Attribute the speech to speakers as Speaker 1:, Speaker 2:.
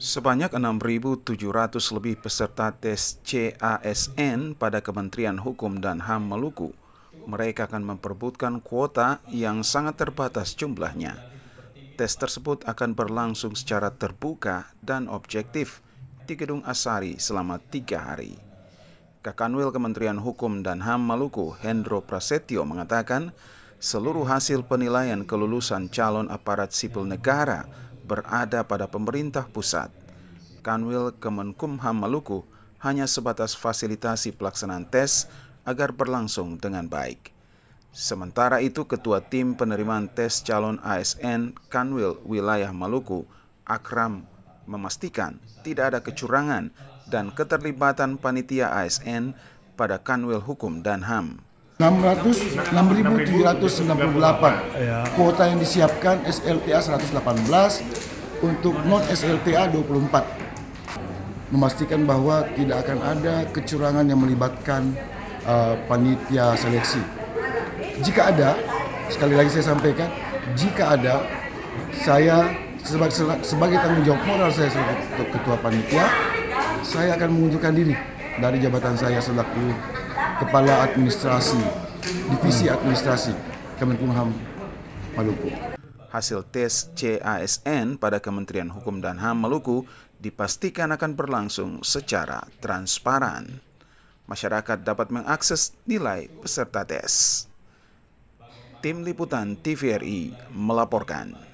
Speaker 1: Sebanyak 6.700 lebih peserta tes CASN pada Kementerian Hukum dan HAM Maluku. Mereka akan memperbutkan kuota yang sangat terbatas jumlahnya. Tes tersebut akan berlangsung secara terbuka dan objektif di Gedung Asari selama tiga hari. Kakanwil Kementerian Hukum dan HAM Maluku, Hendro Prasetyo, mengatakan seluruh hasil penilaian kelulusan calon aparat sipil negara berada pada pemerintah pusat. Kanwil Kemenkumham Maluku hanya sebatas fasilitasi pelaksanaan tes agar berlangsung dengan baik. Sementara itu, Ketua Tim Penerimaan Tes Calon ASN Kanwil Wilayah Maluku, Akram, memastikan tidak ada kecurangan dan keterlibatan panitia ASN pada Kanwil Hukum dan HAM.
Speaker 2: 600 iya. kuota yang disiapkan SLTA 118 untuk non SLTA 24 memastikan bahwa tidak akan ada kecurangan yang melibatkan uh, panitia seleksi jika ada sekali lagi saya sampaikan jika ada saya sebagai, sebagai tanggung jawab moral saya sebagai ketua panitia saya akan mengundurkan diri dari jabatan saya selaku Kepala
Speaker 1: Administrasi Divisi Administrasi Kemenkumham Maluku. Hasil tes CASN pada Kementerian Hukum dan HAM Maluku dipastikan akan berlangsung secara transparan. Masyarakat dapat mengakses nilai peserta tes. Tim Liputan TVRI melaporkan.